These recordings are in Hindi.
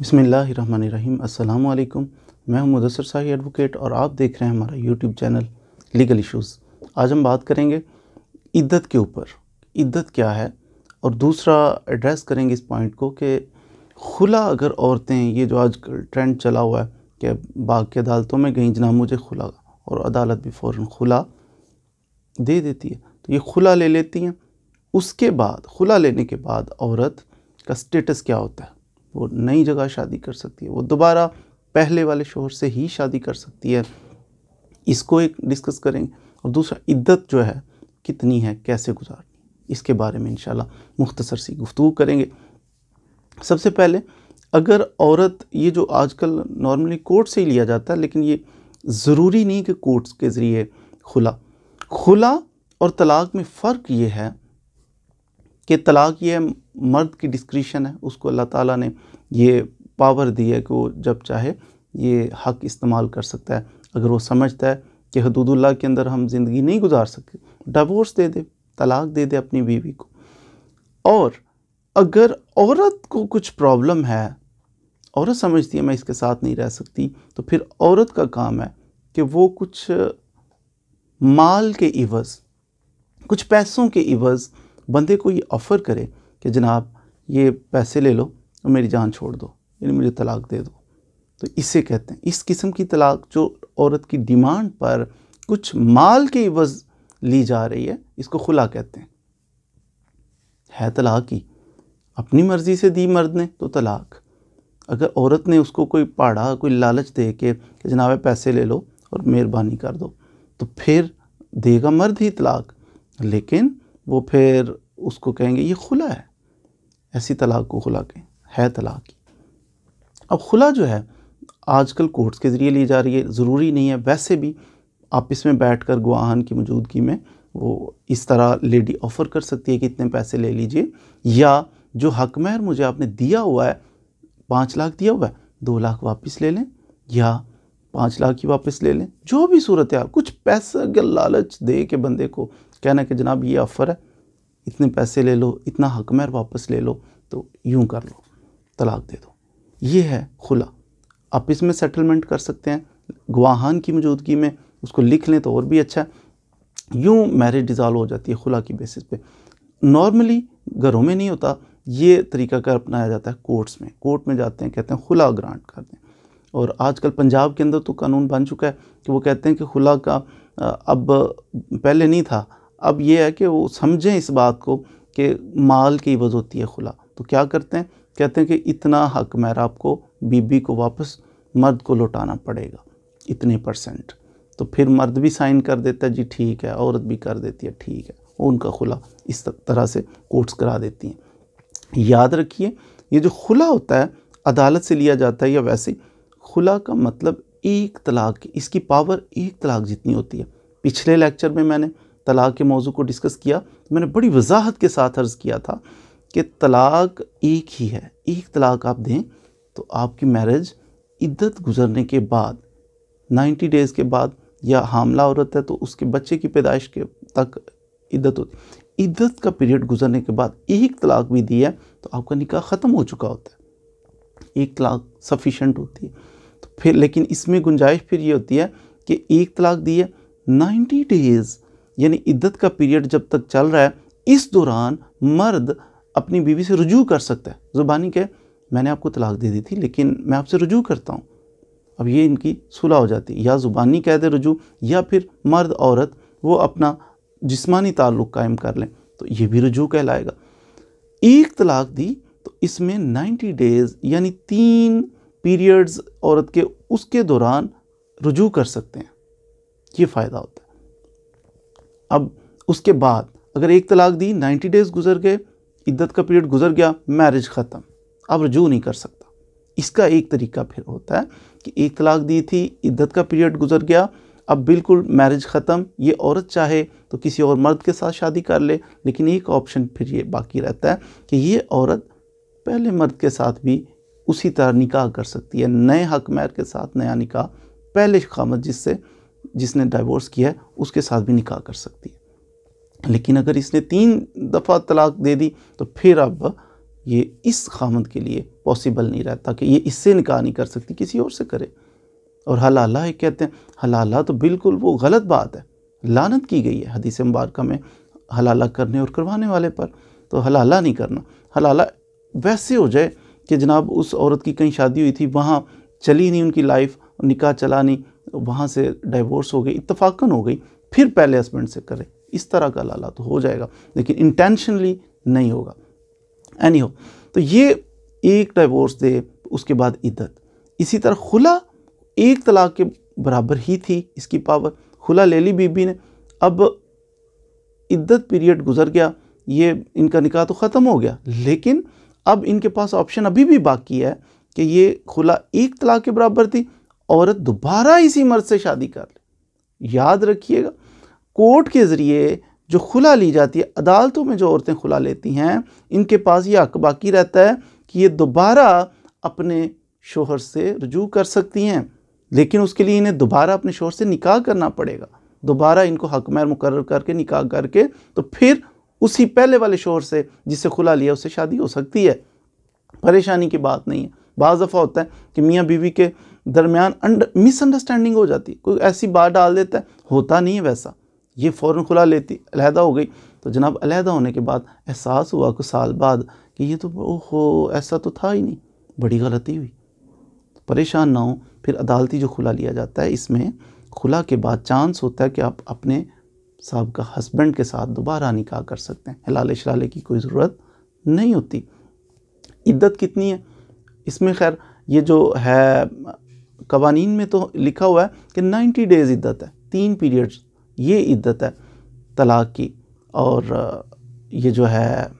बसमीम् अल्लाम मैं हूं मुदसर शाही एडवोकेट और आप देख रहे हैं हमारा यूट्यूब चैनल लीगल इश्यूज़ आज हम बात करेंगे इद्दत के ऊपर इद्दत क्या है और दूसरा एड्रेस करेंगे इस पॉइंट को कि खुला अगर औरतें ये जो आज ट्रेंड चला हुआ है कि बाग की अदालतों में गई जना मुझे खुला और अदालत भी फ़ौर खुला दे देती है तो ये खुला ले लेती हैं उसके बाद खुला लेने के बाद औरत का स्टेटस क्या होता है वो नई जगह शादी कर सकती है वो दोबारा पहले वाले शोहर से ही शादी कर सकती है इसको एक डिस्कस करेंगे और दूसरा इद्दत जो है कितनी है कैसे गुजारनी इसके बारे में इन मुख्तसर सी गुफ्तु करेंगे सबसे पहले अगर औरत ये जो आजकल नॉर्मली कोर्ट से ही लिया जाता है लेकिन ये ज़रूरी नहीं कि कोर्ट्स के ज़रिए खुला खुला और तलाक में फ़र्क ये है कि तलाक ये मर्द की डिस्क्रिशन है उसको अल्लाह ताला ने ये पावर दी है कि वो जब चाहे ये हक इस्तेमाल कर सकता है अगर वो समझता है कि हदूदुल्ला के अंदर हम ज़िंदगी नहीं गुजार सकते डावोर्स दे दे तलाक दे दे अपनी बीवी को और अगर औरत को कुछ प्रॉब्लम है औरत समझती है मैं इसके साथ नहीं रह सकती तो फिर औरत का काम है कि वो कुछ माल के इवज़ कुछ पैसों के इवज़ बंदे को ये ऑफ़र करे कि जनाब ये पैसे ले लो और मेरी जान छोड़ दो यानी मुझे तलाक दे दो तो इसे कहते हैं इस किस्म की तलाक जो औरत की डिमांड पर कुछ माल के वज ली जा रही है इसको खुला कहते हैं है तलाक ही अपनी मर्ज़ी से दी मर्द ने तो तलाक अगर औरत ने उसको कोई पाड़ा कोई लालच दे के जनाब पैसे ले लो और मेहरबानी कर दो तो फिर देगा मर्द ही तलाक लेकिन वो फिर उसको कहेंगे ये खुला है ऐसी तलाक को खुला कहें है तलाक की अब खुला जो है आजकल कोर्ट्स के ज़रिए ली जा रही है ज़रूरी नहीं है वैसे भी आपस में बैठ कर गुआहन की मौजूदगी में वो इस तरह लेडी ऑफ़र कर सकती है कि इतने पैसे ले लीजिए या जो हक महर मुझे आपने दिया हुआ है पाँच लाख दिया हुआ है दो लाख वापस ले लें या पाँच लाख ही वापस ले लें जो भी सूरत है कुछ पैसा या लालच दे के बंदे को कहना कि जनाब ये ऑफ़र है इतने पैसे ले लो इतना हकमैर वापस ले लो तो यूँ कर लो तलाक दे दो ये है खुला आप इसमें सेटलमेंट कर सकते हैं गवाहान की मौजूदगी में उसको लिख लें तो और भी अच्छा है यूँ मैरिज डिज़ाल्व हो जाती है खुला की बेसिस पे नॉर्मली घरों में नहीं होता ये तरीका कर अपनाया जाता है कोर्ट्स में कोर्ट में जाते हैं कहते हैं खुला ग्रांट कर दें और आजकल पंजाब के अंदर तो कानून बन चुका है कि वो कहते हैं कि खुला का अब पहले नहीं था अब ये है कि वो समझें इस बात को कि माल की इवज होती है खुला तो क्या करते हैं कहते हैं कि इतना हक मेरा आपको बीबी को वापस मर्द को लौटाना पड़ेगा इतने परसेंट तो फिर मर्द भी साइन कर देता है जी ठीक है औरत भी कर देती है ठीक है उनका खुला इस तरह से कोर्ट्स करा देती हैं याद रखिए ये जो खुला होता है अदालत से लिया जाता है या वैसे खुला का मतलब एक तलाक इसकी पावर एक तलाक जितनी होती है पिछले लेक्चर में मैंने तलाक़ के मौजू को डिस्कस किया तो मैंने बड़ी वजाहत के साथ अर्ज़ किया था कि तलाक़ एक ही है एक तलाक़ आप दें तो आपकी मैरिज इद्दत गुज़रने के बाद 90 डेज़ के बाद या हामला औरत है तो उसके बच्चे की पैदाइश के तक इद्दत होती इद्दत का पीरियड गुजरने के बाद एक तलाक भी दी है तो आपका निकाह ख़त्म हो चुका होता है एक तलाक सफिशेंट होती है तो फिर लेकिन इसमें गुंजाइश फिर ये होती है कि एक तलाक दी है नाइन्टी डेज़ यानी इद्दत का पीरियड जब तक चल रहा है इस दौरान मर्द अपनी बीवी से रुजू कर सकता है ज़ुबानी के मैंने आपको तलाक दे दी थी लेकिन मैं आपसे रुजू करता हूँ अब ये इनकी सुलह हो जाती है या ज़ुबानी कह दे रुजू या फिर मर्द औरत वो अपना जिस्मानी ताल्लुक़ कायम कर लें तो ये भी रजू कहलाएगा एक तलाक दी तो इसमें 90 डेज़ यानी तीन पीरियड्स औरत के उसके दौरान रजू कर सकते हैं ये फ़ायदा होता है अब उसके बाद अगर एक तलाक दी नाइन्टी डेज़ गुजर गए इद्दत का पीरियड गुजर गया मैरिज ख़त्म अब रजू नहीं कर सकता इसका एक तरीका फिर होता है कि एक तलाक दी थी इद्दत का पीरियड गुजर गया अब बिल्कुल मैरिज ख़त्म ये औरत चाहे तो किसी और मर्द के साथ शादी कर ले लेकिन एक ऑप्शन फिर ये बाकी रहता है कि ये औरत पहले मर्द के साथ भी उसी तरह निकाह कर सकती है नए हक मैर के साथ नया निकाह पहले खामत जिससे जिसने डाइवोर्स किया है उसके साथ भी निकाह कर सकती है लेकिन अगर इसने तीन दफ़ा तलाक दे दी तो फिर अब ये इस खामद के लिए पॉसिबल नहीं रहता कि ये इससे निकाह नहीं कर सकती किसी और से करे और हलाला ये कहते हैं हलाला तो बिल्कुल वो गलत बात है लानत की गई है हदीस मुबारक में हलाला करने और करवाने वाले पर तो हलाला नहीं करना हलाला वैसे हो जाए कि जनाब उस औरत की कहीं शादी हुई थी वहाँ चली नहीं उनकी लाइफ निकाह चला नहीं वहाँ से डाइवोर्स हो गई इतफाक़न हो गई फिर पहले हस्बैंड से करें इस तरह का लाला तो हो जाएगा लेकिन इंटेंशनली नहीं होगा एनी हो तो ये एक डाइवोर्स दे उसके बाद इद्दत इसी तरह खुला एक तलाक के बराबर ही थी इसकी पावर खुला ले ली बीबी ने अब इद्दत पीरियड गुजर गया ये इनका निकाह तो ख़त्म हो गया लेकिन अब इनके पास ऑप्शन अभी भी बाकी है कि ये खुला एक तलाक के बराबर थी औरत दोबारा इसी मर्द से शादी कर ले याद रखिएगा कोर्ट के ज़रिए जो खुला ली जाती है अदालतों में जो औरतें खुला लेती हैं इनके पास ये हक बाकी रहता है कि ये दोबारा अपने शोहर से रजू कर सकती हैं लेकिन उसके लिए इन्हें दोबारा अपने शोहर से निकाह करना पड़ेगा दोबारा इनको हक मैर मुकर करके निकाह करके तो फिर उसी पहले वाले शोहर से जिसे खुला लिया उससे शादी हो सकती है परेशानी की बात नहीं है बाज़ दफ़ा होता है कि मियाँ बीवी के दरमियान मिसअंडरस्टैंडिंग हो जाती कोई ऐसी बात डाल देता है होता नहीं है वैसा ये फ़ौर खुला लेती अलहदा हो गई तो जनाब अलहदा होने के बाद एहसास हुआ कुछ साल बाद कि ये तो ओहो ऐसा तो था ही नहीं बड़ी गलती हुई परेशान ना हो फिर अदालती जो खुला लिया जाता है इसमें खुला के बाद चांस होता है कि आप अपने साहब का हस्बैंड के साथ दोबारा निकाह कर सकते हैं हिलाले शराले की कोई ज़रूरत नहीं होती इद्दत कितनी है इसमें खैर ये जो है कवानीन में तो लिखा हुआ है कि नाइन्टी डेज़ इद्दत है तीन पीरियड्स ये इद्दत है तलाक की और ये जो है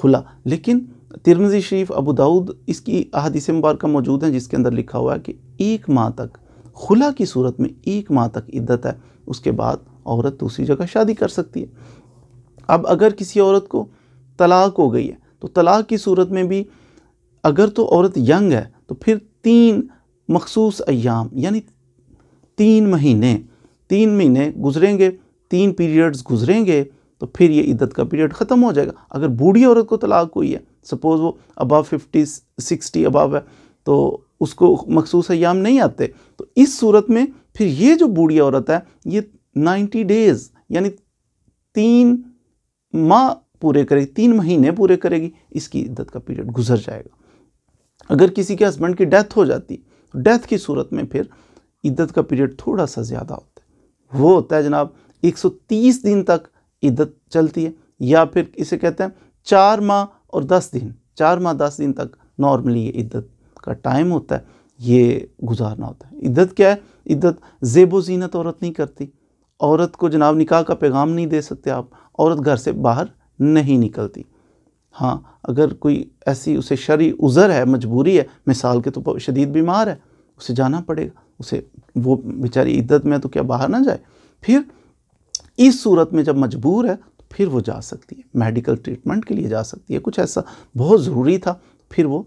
खुला लेकिन तिरमजी शरीफ अबू दाऊद इसकी अहादीस मुबारक मौजूद हैं जिसके अंदर लिखा हुआ है कि एक माह तक खुला की सूरत में एक माह तक इद्दत है उसके बाद औरत दूसरी जगह शादी कर सकती है अब अगर किसी औरत को तलाक हो गई है तो तलाक की सूरत में भी अगर तो औरत यंग है तो फिर तीन मखसूस अयाम यानी तीन महीने तीन महीने गुजरेंगे तीन पीरियड्स गुजरेंगे तो फिर ये इद्दत का पीरियड ख़त्म हो जाएगा अगर बूढ़ी औरत को तलाक हुई है सपोज़ वो अबव फिफ्टी सिक्सटी अबव है तो उसको मखसूस अयाम नहीं आते तो इस सूरत में फिर ये जो बूढ़ी औरत है ये नाइन्टी डेज़ यानी तीन माह पूरे करेगी तीन महीने पूरे करेगी इसकी इद्दत का पीरियड गुजर जाएगा अगर किसी के हस्बैंड की डेथ हो जाती डेथ की सूरत में फिर इद्दत का पीरियड थोड़ा सा ज़्यादा होता है वो होता है जनाब 130 दिन तक इद्दत चलती है या फिर इसे कहते हैं चार माह और दस दिन चार माह दस दिन तक नॉर्मली ये इद्दत का टाइम होता है ये गुजारना होता है इद्दत क्या है इद्दत जेबो जीनत औरत नहीं करती औरत को जनाब निकाह का पैगाम नहीं दे सकते आप औरत घर से बाहर नहीं निकलती हाँ अगर कोई ऐसी उसे शरी उज़र है मजबूरी है मिसाल के तो शदीद बीमार है उसे जाना पड़ेगा उसे वो बेचारी इद्दत में तो क्या बाहर ना जाए फिर इस सूरत में जब मजबूर है तो फिर वो जा सकती है मेडिकल ट्रीटमेंट के लिए जा सकती है कुछ ऐसा बहुत ज़रूरी था फिर वो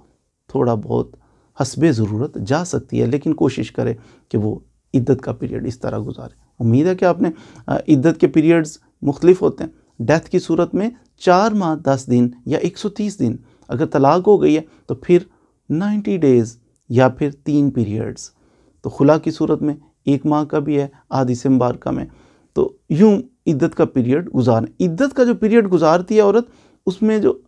थोड़ा बहुत हसब ज़रूरत जा सकती है लेकिन कोशिश करे कि वो इद्दत का पीरियड इस तरह गुजारे उम्मीद है कि आपने इद्दत के पीरियड्स मुख्तलिफ होते हैं डेथ की सूरत में चार माह दस दिन या एक सौ तीस दिन अगर तलाक हो गई है तो फिर नाइन्टी डेज़ या फिर तीन पीरियड्स तो खुला की सूरत में एक माह का भी है आदि से मुबारका में तो यूँ इद्दत का पीरियड गुजार इद्दत का जो पीरियड गुजारती है औरत उसमें जो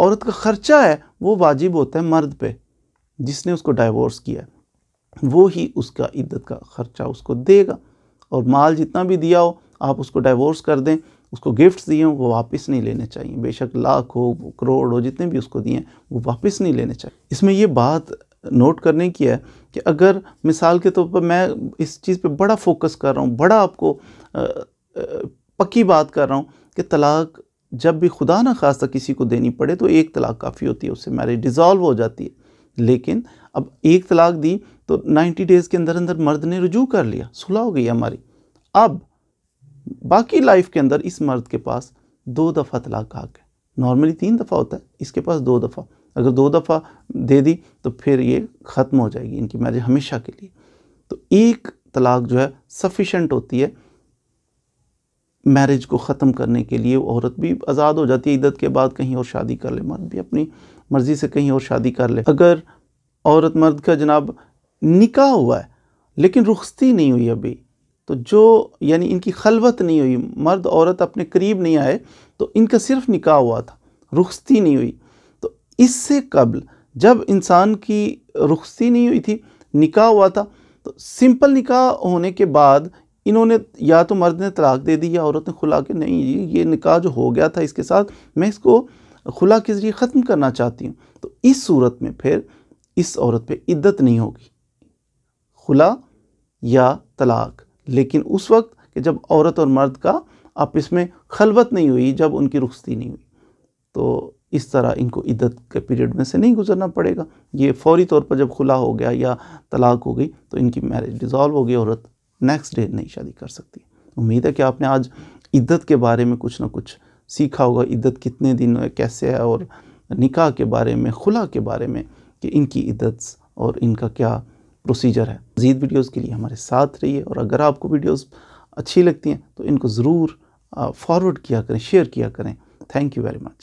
औरत का ख़र्चा है वो वाजिब होता है मर्द पे जिसने उसको डाइवोर्स किया है वो ही उसका इद्दत का ख़र्चा उसको देगा और माल जितना भी दिया हो आप उसको डाइवोर्स कर दें उसको गिफ्ट्स दिए हों वो वापस नहीं लेने चाहिए बेशक लाख हो करोड़ हो जितने भी उसको दिए वो वापस नहीं लेने चाहिए इसमें ये बात नोट करने की है कि अगर मिसाल के तौर पर मैं इस चीज़ पे बड़ा फोकस कर रहा हूँ बड़ा आपको पक्की बात कर रहा हूँ कि तलाक जब भी खुदा ना खास्ता किसी को देनी पड़े तो एक तलाक काफ़ी होती है उससे मैरिज डिज़ोल्व हो जाती है लेकिन अब एक तलाक दी तो 90 डेज़ के अंदर अंदर मर्द ने रजू कर लिया सुलह हो गई हमारी अब बाकी लाइफ के अंदर इस मर्द के पास दो दफ़ा तलाक का हक है नॉर्मली तीन दफ़ा होता है इसके पास दो दफ़ा अगर दो दफ़ा दे दी तो फिर ये ख़त्म हो जाएगी इनकी मैरिज हमेशा के लिए तो एक तलाक जो है सफिशेंट होती है मैरिज को ख़त्म करने के लिए औरत भी आज़ाद हो जाती है इद्दत के बाद कहीं और शादी कर ले मर्द भी अपनी मर्ज़ी से कहीं और शादी कर ले अगर औरत मर्द का जनाब निकाह हुआ है लेकिन रुखती नहीं हुई अभी तो जो यानी इनकी खलवत नहीं हुई मर्द औरत अपने करीब नहीं आए तो इनका सिर्फ निकाह हुआ था रुखस्ती नहीं हुई तो इससे कबल जब इंसान की रुखस्ती नहीं हुई थी निकाह हुआ था तो सिंपल निकाह होने के बाद इन्होंने या तो मर्द ने तलाक दे दी या औरत ने खुला के नहीं ये निकाह जो हो गया था इसके साथ मैं इसको खुला के ज़रिए ख़त्म करना चाहती हूँ तो इस सूरत में फिर इस औरत पे इद्दत नहीं होगी खुला या तलाक लेकिन उस वक्त कि जब औरत और मर्द का आपस में खलबत नहीं हुई जब उनकी रुखती नहीं हुई तो इस तरह इनको इद्दत के पीरियड में से नहीं गुजरना पड़ेगा ये फौरी तौर पर जब खुला हो गया या तलाक हो गई तो इनकी मैरिज डिज़ोल्व हो गई औरत नेक्स्ट डे नहीं शादी कर सकती उम्मीद है कि आपने आज इद्दत के बारे में कुछ ना कुछ सीखा होगा इद्दत कितने दिन है कैसे है और निकाह के बारे में खुला के बारे में कि इनकी इद्दत और इनका क्या प्रोसीजर है मज़ीद वीडियोज़ के लिए हमारे साथ रहिए और अगर आपको वीडियोज़ अच्छी लगती हैं तो इनको ज़रूर फॉरवर्ड किया करें शेयर किया करें थैंक यू वेरी मच